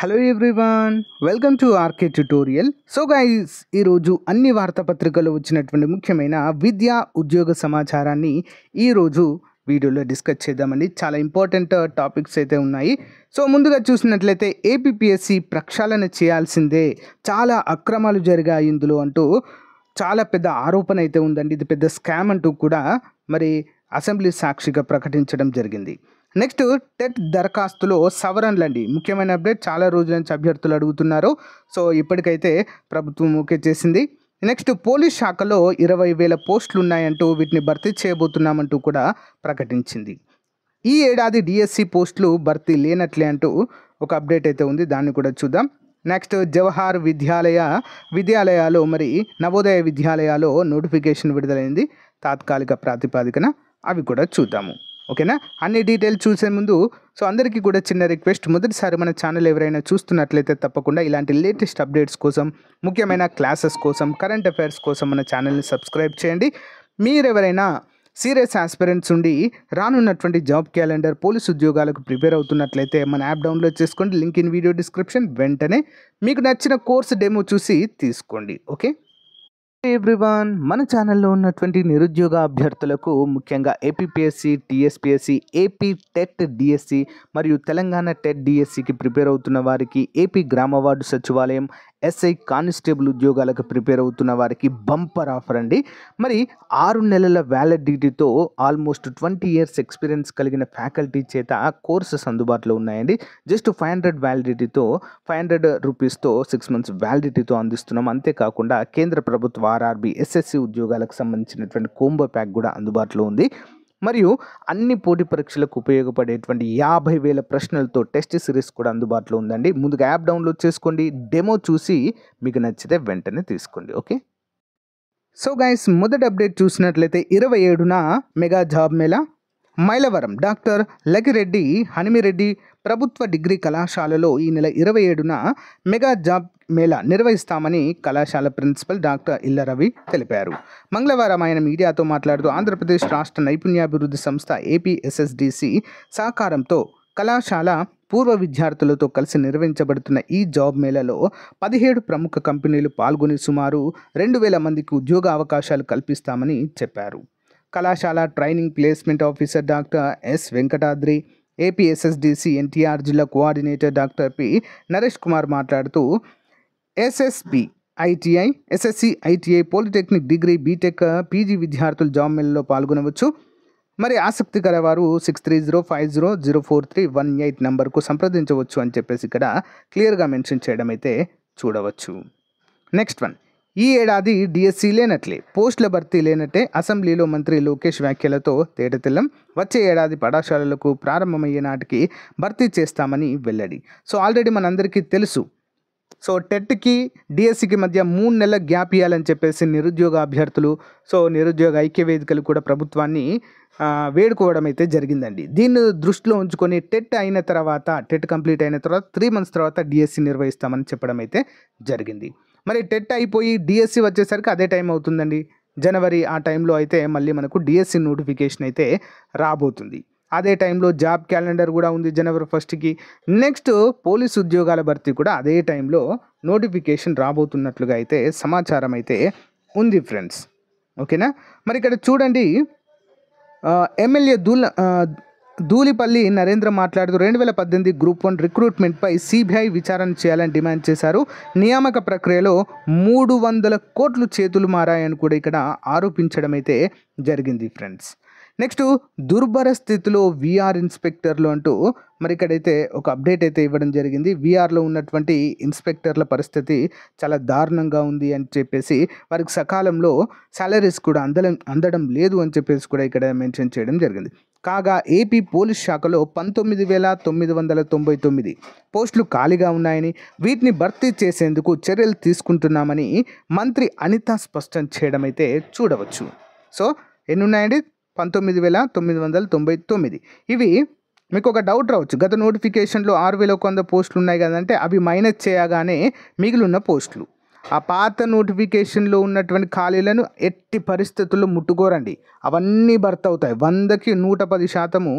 hello everyone welcome to RK tutorial so guys ఈరోజు అన్ని వార్తాపత్రికలు వచ్చినటువంటి ముఖ్యమైన విద్యా ఉద్యోగ సమాచారాన్ని ఈరోజు వీడియోలో డిస్కస్ చేద్దామండి చాలా ఇంపార్టెంట్ టాపిక్స్ అయితే ఉన్నాయి సో ముందుగా చూసినట్లయితే ఏపీఎస్సి ప్రక్షాళన చేయాల్సిందే చాలా అక్రమాలు జరిగాయి ఇందులో అంటూ చాలా పెద్ద ఆరోపణ అయితే ఉందండి ఇది పెద్ద స్కామ్ అంటూ కూడా మరి అసెంబ్లీ సాక్షిగా ప్రకటించడం జరిగింది నెక్స్ట్ టెట్ దరఖాస్తులో అండి ముఖ్యమైన అప్డేట్ చాలా రోజుల నుంచి అభ్యర్థులు అడుగుతున్నారు సో ఇప్పటికైతే ప్రభుత్వం ఓకే చేసింది నెక్స్ట్ పోలీస్ శాఖలో ఇరవై వేల పోస్టులు ఉన్నాయంటూ వీటిని భర్తీ చేయబోతున్నామంటూ కూడా ప్రకటించింది ఈ ఏడాది డిఎస్సి పోస్టులు భర్తీ లేనట్లే అంటూ ఒక అప్డేట్ అయితే ఉంది దాన్ని కూడా చూద్దాం నెక్స్ట్ జవహార్ విద్యాలయ విద్యాలయాలు మరి నవోదయ విద్యాలయాలు నోటిఫికేషన్ విడుదలైంది తాత్కాలిక ప్రాతిపాదికన అవి కూడా చూద్దాము ఓకేనా అన్ని డీటెయిల్స్ చూసే ముందు సో అందరికీ కూడా చిన్న రిక్వెస్ట్ మొదటిసారి మన ఛానల్ ఎవరైనా చూస్తున్నట్లయితే తప్పకుండా ఇలాంటి లేటెస్ట్ అప్డేట్స్ కోసం ముఖ్యమైన క్లాసెస్ కోసం కరెంట్ అఫైర్స్ కోసం మన ఛానల్ని సబ్స్క్రైబ్ చేయండి మీరెవరైనా సీరియస్ ఆస్పిరెంట్స్ ఉండి రానున్నటువంటి జాబ్ క్యాలెండర్ పోలీసు ఉద్యోగాలకు ప్రిపేర్ అవుతున్నట్లయితే మన యాప్ డౌన్లోడ్ చేసుకోండి లింక్ ఇన్ వీడియో డిస్క్రిప్షన్ వెంటనే మీకు నచ్చిన కోర్స్ డెమో చూసి తీసుకోండి ఓకే ఎవ్రీవాన్ మన ఛానల్లో ఉన్నటువంటి నిరుద్యోగ అభ్యర్థులకు ముఖ్యంగా APPSC TSPSC AP TET DSC మరియు తెలంగాణ టెట్ డిఎస్సికి e ప్రిపేర్ అవుతున్న వారికి ఏపీ గ్రామ వార్డు సచివాలయం ఎస్ఐ కానిస్టేబుల్ ఉద్యోగాలకు ప్రిపేర్ అవుతున్న వారికి బంపర్ ఆఫర్ అండి మరి ఆరు నెలల వ్యాలిడిటీతో ఆల్మోస్ట్ ట్వంటీ ఇయర్స్ ఎక్స్పీరియన్స్ కలిగిన ఫ్యాకల్టీ చేత కోర్సెస్ అందుబాటులో ఉన్నాయండి జస్ట్ ఫైవ్ హండ్రెడ్ వ్యాలిడిటీతో ఫైవ్ హండ్రెడ్ రూపీస్తో సిక్స్ మంత్స్ వ్యాలిడిటీతో అందిస్తున్నాం అంతేకాకుండా కేంద్ర ప్రభుత్వ ఆర్ఆర్బి ఎస్ఎస్సి ఉద్యోగాలకు సంబంధించినటువంటి కోంబో ప్యాక్ కూడా అందుబాటులో ఉంది మరియు అన్ని పోటీ పరీక్షలకు ఉపయోగపడేటువంటి యాభై వేల ప్రశ్నలతో టెస్ట్ సిరీస్ కూడా అందుబాటులో ఉందండి ముందుగా యాప్ డౌన్లోడ్ చేసుకోండి డెమో చూసి మీకు నచ్చితే వెంటనే తీసుకోండి ఓకే సో గైస్ మొదటి అప్డేట్ చూసినట్లయితే ఇరవై ఏడున mega job mela Mylavaram doctor Lakireddy Hanimireddy ప్రభుత్వ డిగ్రీ కళాశాలలో ఈ నెల ఇరవై ఏడున మెగా జాబ్ మేళా నిర్వహిస్తామని కళాశాల ప్రిన్సిపల్ డాక్టర్ ఇల్ల రవి తెలిపారు మంగళవారం ఆయన మీడియాతో మాట్లాడుతూ ఆంధ్రప్రదేశ్ రాష్ట్ర నైపుణ్యాభివృద్ధి సంస్థ ఏపీఎస్ఎస్డిసి సహకారంతో కళాశాల పూర్వ విద్యార్థులతో కలిసి నిర్వహించబడుతున్న ఈ జాబ్ మేళలో పదిహేడు ప్రముఖ కంపెనీలు పాల్గొని సుమారు రెండు వేల మందికి ఉద్యోగ అవకాశాలు కల్పిస్తామని చెప్పారు కళాశాల training placement officer doctor S Venkatadri APSSDC NTR జిల్లా coordinator doctor P Naresh Kumar మాట్లాడుతూ SSP ITI SSC ITI polytechnic degree BTech PG విద్యార్థులు జాబ్ మెల్లో పాల్గొనవచ్చు మరి ఆసక్తి గల వారు six three zero five zero zero four three one eight నెంబర్కు సంప్రదించవచ్చు అని చెప్పేసి ఇక్కడ క్లియర్గా మెన్షన్ చేయడం అయితే చూడవచ్చు నెక్స్ట్ వన్ ఈ ఏడాది డిఎస్సీ e లేనట్లే పోస్టుల భర్తీ లేనట్టే అసెంబ్లీలో మంత్రి లోకేష్ వ్యాఖ్యలతో తేటతెల్లం వచ్చే ఏడాది పాఠశాలలకు ప్రారంభమయ్యే నాటికి భర్తీ చేస్తామని వెల్లడి సో ఆల్రెడీ మనందరికీ తెలుసు సో టెట్కి డిఎస్సికి మధ్య మూడు నెలల గ్యాప్ ఇవ్వాలని చెప్పేసి నిరుద్యోగ అభ్యర్థులు సో నిరుద్యోగ ఐక్య వేదికలు కూడా ప్రభుత్వాన్ని వేడుకోవడం అయితే జరిగిందండి దీన్ని దృష్టిలో ఉంచుకొని టెట్ అయిన తర్వాత టెట్ కంప్లీట్ అయిన తర్వాత త్రీ మంత్స్ తర్వాత డిఎస్సి నిర్వహిస్తామని చెప్పడం అయితే జరిగింది మరి టెట్ అయిపోయి డిఎస్సి వచ్చేసరికి అదే టైం అవుతుందండి జనవరి ఆ టైంలో అయితే మళ్ళీ మనకు డిఎస్సి నోటిఫికేషన్ అయితే రాబోతుంది అదే టైంలో జాబ్ క్యాలెండర్ కూడా ఉంది జనవరి ఫస్ట్కి నెక్స్ట్ పోలీస్ ఉద్యోగాల భర్తీ కూడా అదే టైంలో నోటిఫికేషన్ రాబోతున్నట్లుగా అయితే సమాచారం అయితే ఉంది ఫ్రెండ్స్ ఓకేనా మరి ఇక్కడ చూడండి ఎమ్మెల్యే దూల ధూలిపల్లి నరేంద్ర మాట్లాడుతూ రెండు వేల పద్దెనిమిది గ్రూప్ వన్ రిక్రూట్మెంట్పై సిబిఐ విచారణ చేయాలని డిమాండ్ చేశారు నియామక ప్రక్రియలో మూడు వందల కోట్లు చేతులు మారాయని కూడా ఇక్కడ ఆరోపించడం అయితే జరిగింది ఫ్రెండ్స్ నెక్స్ట్ దుర్భర స్థితిలో విఆర్ ఇన్స్పెక్టర్లు అంటూ మరి ఇక్కడైతే ఒక అప్డేట్ అయితే ఇవ్వడం జరిగింది విఆర్లో ఉన్నటువంటి ఇన్స్పెక్టర్ల పరిస్థితి చాలా దారుణంగా ఉంది అని చెప్పేసి వారికి సకాలంలో సాలరీస్ కూడా అందడం అందడం లేదు అని చెప్పేసి కూడా ఇక్కడ మెన్షన్ చేయడం జరిగింది కాగా ఏపీ పోలీస్ శాఖలో పంతొమ్మిది వేల తొమ్మిది వందల తొంభై తొమ్మిది పోస్టులు ఖాళీగా ఉన్నాయని వీటిని భర్తీ చేసేందుకు చర్యలు తీసుకుంటున్నామని మంత్రి అనిత స్పష్టం చేయడం అయితే చూడవచ్చు సో ఎన్ని ఉన్నాయండి పంతొమ్మిది వేల తొమ్మిది వందల తొంభై తొమ్మిది ఇవి మీకు ఒక డౌట్ రావచ్చు గత నోటిఫికేషన్లో ఆరు వేల ఒక వంద పోస్టులు ఉన్నాయి కదంటే అవి మైనస్ చేయగానే మిగిలిన పోస్టులు ఆ పాత నోటిఫికేషన్లో ఉన్నటువంటి ఖాళీలను ఎట్టి పరిస్థితుల్లో ముట్టుకోరండి అవన్నీ భర్త అవుతాయి వందకి నూట పది శాతము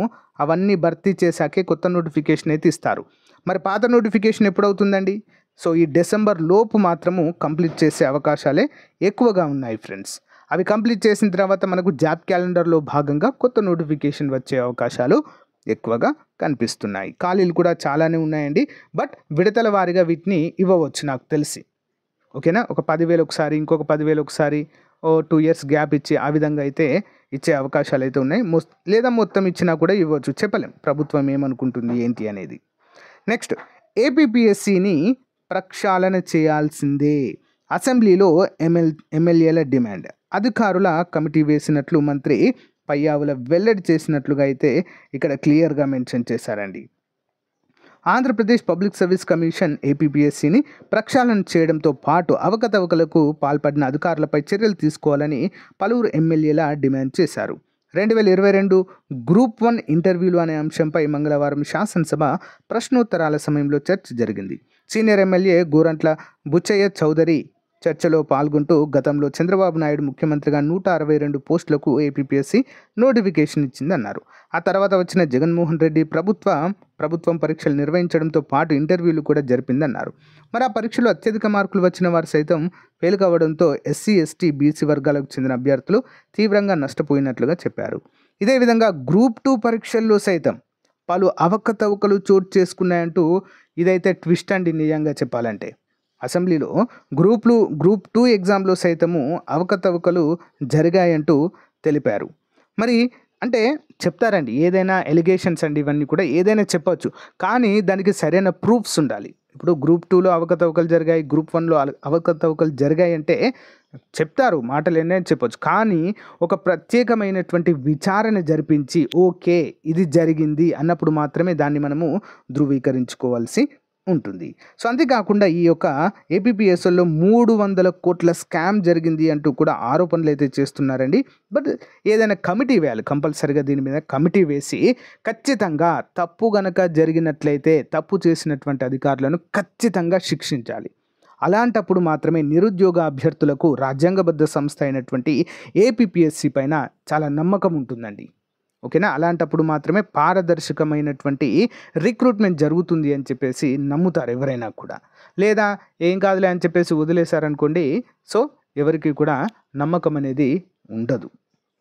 అవన్నీ భర్తీ చేశాకే కొత్త నోటిఫికేషన్ అయితే ఇస్తారు మరి పాత నోటిఫికేషన్ ఎప్పుడవుతుందండి సో ఈ డిసెంబర్ లోపు మాత్రము కంప్లీట్ చేసే అవకాశాలే ఎక్కువగా ఉన్నాయి ఫ్రెండ్స్ అవి కంప్లీట్ చేసిన తర్వాత మనకు జాబ్ క్యాలెండర్లో భాగంగా కొత్త నోటిఫికేషన్ వచ్చే అవకాశాలు ఎక్కువగా కనిపిస్తున్నాయి ఖాళీలు కూడా చాలానే ఉన్నాయండి బట్ విడతల వారిగా వీటిని ఇవ్వవచ్చు నాకు తెలిసి ఓకేనా ఒక పదివేలు ఒకసారి ఇంకొక పదివేలు ఒకసారి ఓ టూ ఇయర్స్ గ్యాప్ ఇచ్చి ఆ విధంగా అయితే ఇచ్చే అవకాశాలు అయితే ఉన్నాయి లేదా మొత్తం ఇచ్చినా కూడా ఇవ్వచ్చు చెప్పలేం ప్రభుత్వం ఏమనుకుంటుంది ఏంటి అనేది నెక్స్ట్ ఏపీపీఎస్సిని ప్రక్షాళన చేయాల్సిందే అసెంబ్లీలో ఎమ్మెల్ ఎమ్మెల్యేల డిమాండ్ అధికారుల కమిటీ వేసినట్లు మంత్రి పయ్యావుల వెల్లడి చేసినట్లుగా అయితే ఇక్కడ క్లియర్గా మెన్షన్ చేశారండి ఆంధ్రప్రదేశ్ పబ్లిక్ సర్వీస్ కమిషన్ ఏపీపీఎస్సీని ప్రక్షాళన చేయడంతో పాటు అవకతవకలకు పాల్పడిన అధికారులపై చర్యలు తీసుకోవాలని పలువురు ఎమ్మెల్యేల డిమాండ్ చేశారు రెండు వేల ఇరవై రెండు గ్రూప్ వన్ ఇంటర్వ్యూలు అనే అంశంపై మంగళవారం శాసనసభ ప్రశ్నోత్తరాల సమయంలో చర్చ జరిగింది సీనియర్ ఎమ్మెల్యే గోరంట్ల బుచ్చయ్య చౌదరి చర్చలో పాల్గొంటూ గతంలో చంద్రబాబు నాయుడు ముఖ్యమంత్రిగా నూట అరవై రెండు పోస్టులకు ఏపీపీఎస్సీ నోటిఫికేషన్ ఇచ్చిందన్నారు ఆ తర్వాత వచ్చిన జగన్మోహన్ రెడ్డి ప్రభుత్వ ప్రభుత్వం పరీక్షలు నిర్వహించడంతో పాటు ఇంటర్వ్యూలు కూడా జరిపిందన్నారు మరి ఆ పరీక్షలో అత్యధిక మార్కులు వచ్చిన వారు సైతం ఫెయిల్ కావడంతో ఎస్సీ ఎస్టీ బీసీ వర్గాలకు చెందిన అభ్యర్థులు తీవ్రంగా నష్టపోయినట్లుగా చెప్పారు ఇదే విధంగా గ్రూప్ టూ పరీక్షల్లో సైతం పలు అవకతవకలు చోటు చేసుకున్నాయంటూ ఇదైతే ట్విస్ట్ అండి నిజంగా చెప్పాలంటే అసెంబ్లీలో గ్రూప్లు గ్రూప్ టూ ఎగ్జామ్లో సైతము అవకతవకలు జరిగాయంటూ తెలిపారు మరి అంటే చెప్తారండి ఏదైనా ఎలిగేషన్స్ అండి ఇవన్నీ కూడా ఏదైనా చెప్పవచ్చు కానీ దానికి సరైన ప్రూఫ్స్ ఉండాలి ఇప్పుడు గ్రూప్ టూలో అవకతవకలు జరిగాయి గ్రూప్ వన్లో అవకతవకలు జరిగాయి అంటే చెప్తారు మాటలు ఎన్నైనా చెప్పొచ్చు కానీ ఒక ప్రత్యేకమైనటువంటి విచారణ జరిపించి ఓకే ఇది జరిగింది అన్నప్పుడు మాత్రమే దాన్ని మనము ధృవీకరించుకోవాల్సి ఉంటుంది సో అంతేకాకుండా ఈ యొక్క ఏపీపీఎస్ఎల్లో మూడు వందల కోట్ల స్కామ్ జరిగింది అంటూ కూడా ఆరోపణలు అయితే చేస్తున్నారండి బట్ ఏదైనా కమిటీ వేయాలి కంపల్సరిగా దీని మీద కమిటీ వేసి ఖచ్చితంగా తప్పు గనక జరిగినట్లయితే తప్పు చేసినటువంటి అధికారులను ఖచ్చితంగా శిక్షించాలి అలాంటప్పుడు మాత్రమే నిరుద్యోగ అభ్యర్థులకు రాజ్యాంగబద్ధ సంస్థ అయినటువంటి ఏపీపీఎస్సీ పైన చాలా నమ్మకం ఉంటుందండి ఓకేనా అలాంటప్పుడు మాత్రమే పారదర్శకమైనటువంటి రిక్రూట్మెంట్ జరుగుతుంది అని చెప్పేసి నమ్ముతారు ఎవరైనా కూడా లేదా ఏం కాదులే అని చెప్పేసి వదిలేశారనుకోండి సో ఎవరికి కూడా నమ్మకం అనేది ఉండదు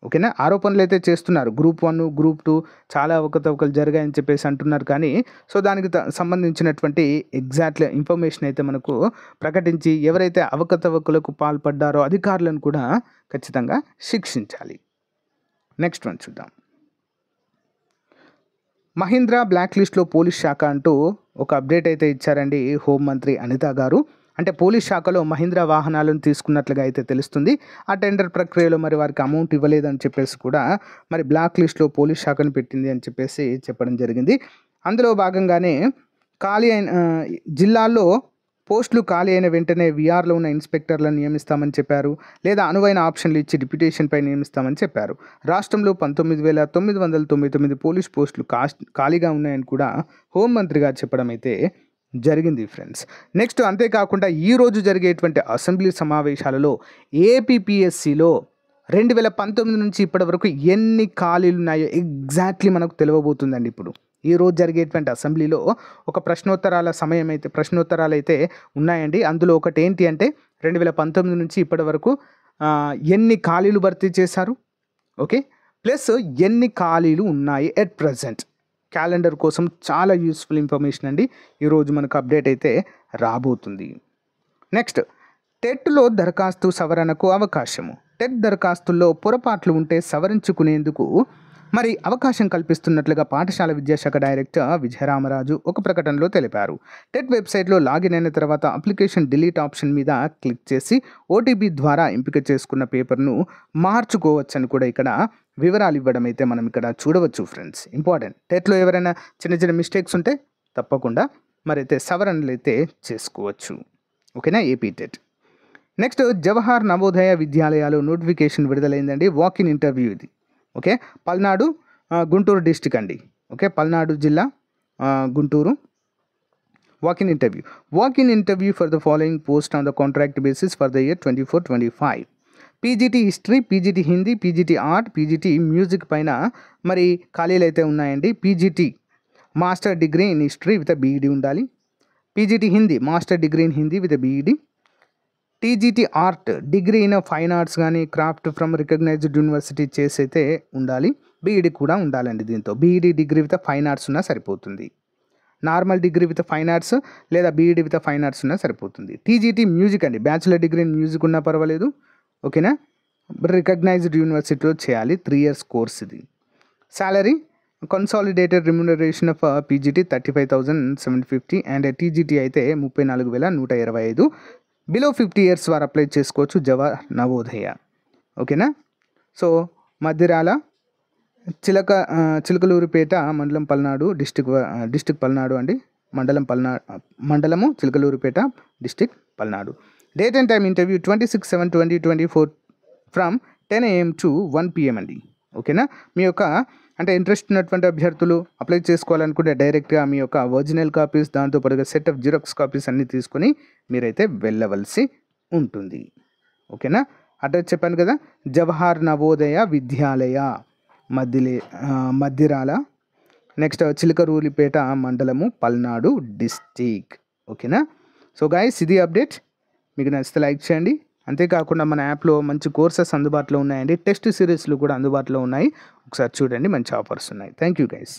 ఓకేనా ఆరోపణలు అయితే చేస్తున్నారు గ్రూప్ వన్ గ్రూప్ టూ చాలా అవకతవకలు జరిగాయని చెప్పేసి అంటున్నారు కానీ సో దానికి సంబంధించినటువంటి ఎగ్జాక్ట్ ఇన్ఫర్మేషన్ అయితే మనకు ప్రకటించి ఎవరైతే అవకతవకలకు పాల్పడ్డారో అధికారులను కూడా ఖచ్చితంగా శిక్షించాలి నెక్స్ట్ వన్ చూద్దాం మహీంద్రా బ్లాక్ లిస్ట్లో పోలీస్ శాఖ అంటూ ఒక అప్డేట్ అయితే ఇచ్చారండి హోంమంత్రి అనిత గారు అంటే పోలీస్ శాఖలో మహీంద్రా వాహనాలను తీసుకున్నట్లుగా అయితే తెలుస్తుంది ఆ టెండర్ ప్రక్రియలో మరి వారికి అమౌంట్ ఇవ్వలేదని చెప్పేసి కూడా మరి బ్లాక్ లిస్ట్లో పోలీస్ శాఖను పెట్టింది అని చెప్పేసి చెప్పడం జరిగింది అందులో భాగంగానే ఖాళీ అయిన జిల్లాల్లో పోస్టులు ఖాళీ అయిన వెంటనే వీఆర్లో ఉన్న ఇన్స్పెక్టర్లను నియమిస్తామని చెప్పారు లేదా అనువైన ఆప్షన్లు ఇచ్చి డిప్యుటేషన్పై నియమిస్తామని చెప్పారు రాష్ట్రంలో పంతొమ్మిది వేల తొమ్మిది వందల తొంభై తొమ్మిది పోలీస్ పోస్టులు ఖాళీగా ఉన్నాయని కూడా హోంమంత్రి గారు చెప్పడం అయితే జరిగింది ఫ్రెండ్స్ నెక్స్ట్ అంతేకాకుండా ఈరోజు జరిగేటువంటి అసెంబ్లీ సమావేశాలలో ఏపీఎస్సిలో రెండు వేల పంతొమ్మిది నుంచి ఇప్పటి వరకు ఎన్ని ఖాళీలు ఉన్నాయో ఎగ్జాక్ట్లీ మనకు తెలియబోతుందండి ఇప్పుడు ఈ రోజు జరిగేటువంటి అసెంబ్లీలో ఒక ప్రశ్నోత్తరాల సమయం అయితే ప్రశ్నోత్తరాలు అయితే ఉన్నాయండి అందులో ఒకటి ఏంటి అంటే రెండు వేల పంతొమ్మిది నుంచి ఇప్పటి వరకు ఎన్ని ఖాళీలు భర్తీ చేశారు ఓకే ప్లస్ ఎన్ని ఖాళీలు ఉన్నాయి ఎట్ ప్రజెంట్ క్యాలెండర్ కోసం చాలా యూస్ఫుల్ ఇన్ఫర్మేషన్ అండి ఈరోజు మనకు అప్డేట్ అయితే రాబోతుంది నెక్స్ట్ టెట్లో దరఖాస్తు సవరణకు అవకాశము టెట్ దరఖాస్తుల్లో పొరపాట్లు ఉంటే సవరించుకునేందుకు మరి అవకాశం కల్పిస్తున్నట్లుగా పాఠశాల విద్యాశాఖ డైరెక్టర్ విజయరామరాజు ఒక ప్రకటనలో తెలిపారు టెట్ వెబ్సైట్లో లాగిన్ అయిన తర్వాత అప్లికేషన్ డిలీట్ ఆప్షన్ మీద క్లిక్ చేసి ఓటీపీ ద్వారా ఎంపిక చేసుకున్న పేపర్ను మార్చుకోవచ్చని కూడా ఇక్కడ వివరాలు ఇవ్వడం అయితే మనం ఇక్కడ చూడవచ్చు ఫ్రెండ్స్ ఇంపార్టెంట్ టెట్లో ఎవరైనా చిన్న చిన్న మిస్టేక్స్ ఉంటే తప్పకుండా మరైతే సవరణలు అయితే చేసుకోవచ్చు ఓకేనా AP TET next Jawahar Navodaya విద్యాలయాలు నోటిఫికేషన్ విడుదలైందండి వాకిన్ ఇంటర్వ్యూ ఇది ఓకే పల్నాడు గుంటూరు డిస్టిక్ అండి ఓకే పల్నాడు జిల్లా Guntur walk in interview walk in interview for the following post on the contract basis for the year twenty four twenty five PGT history PGT Hindi PGT art PGT music పైన మరి ఖాళీలు అయితే ఉన్నాయండి PGT master degree in history with BEd ఉండాలి PGT Hindi master degree in Hindi with BEd TGT art degree in fine arts కానీ craft from recognised university చేసైతే ఉండాలి BEd కూడా ఉండాలండి దీంతో BEd degree with fine arts ఉన్నా సరిపోతుంది normal degree with fine arts లేదా బీఈడి విత్ ఫైన్ ఆర్ట్స్ ఉన్నా సరిపోతుంది టీజీటీ మ్యూజిక్ అండి బ్యాచులర్ డిగ్రీ ఇన్ మ్యూజిక్ ఉన్నా పర్వాలేదు ఓకేనా రికగ్నైజ్డ్ యూనివర్సిటీలో చేయాలి త్రీ ఇయర్స్ కోర్స్ ఇది salary consolidated remuneration of PGT thirty five thousand seven fifty and TGT అయితే ముప్పై నాలుగు వేల నూట ఇరవై ఐదు బిలో ఫిఫ్టీ ఇయర్స్ వారు అప్లై చేసుకోవచ్చు జవహర్ నవోదయ ఓకేనా సో మధ్యరాల చిలక చిలకలూరుపేట మండలం పల్నాడు డిస్టిక్ డిస్టిక్ పల్నాడు అండి మండలం పల్నా మండలము Chilakaluripet district Palnadu date and time interview twenty six seven twenty twenty four from ten AM to one PM అండి ఓకేనా మీ యొక్క అంటే ఇంట్రెస్ట్ ఉన్నటువంటి అభ్యర్థులు అప్లై చేసుకోవాలనుకుంటే డైరెక్ట్గా మీ యొక్క ఒరిజినల్ కాపీస్ దాంతోపాటుగా సెట్ ఆఫ్ జిరాక్స్ కాపీస్ అన్నీ తీసుకొని మీరైతే వెళ్ళవలసి ఉంటుంది ఓకేనా అడ్రస్ చెప్పాను కదా జవహర్ నవోదయ విద్యాలయ మధ్యలే మధ్యరాల నెక్స్ట్ చిలకరూలిపేట మండలము పల్నాడు డిస్టిక్ ఓకేనా సో గాయస్ ఇది అప్డేట్ మీకు నచ్చితే లైక్ చేయండి అంతేకాకుండా మన యాప్లో మంచి కోర్సెస్ అందుబాటులో ఉన్నాయండి టెస్ట్ సిరీస్లు కూడా అందుబాటులో ఉన్నాయి ఒకసారి చూడండి మంచి ఆఫర్స్ ఉన్నాయి థ్యాంక్ యూ గైస్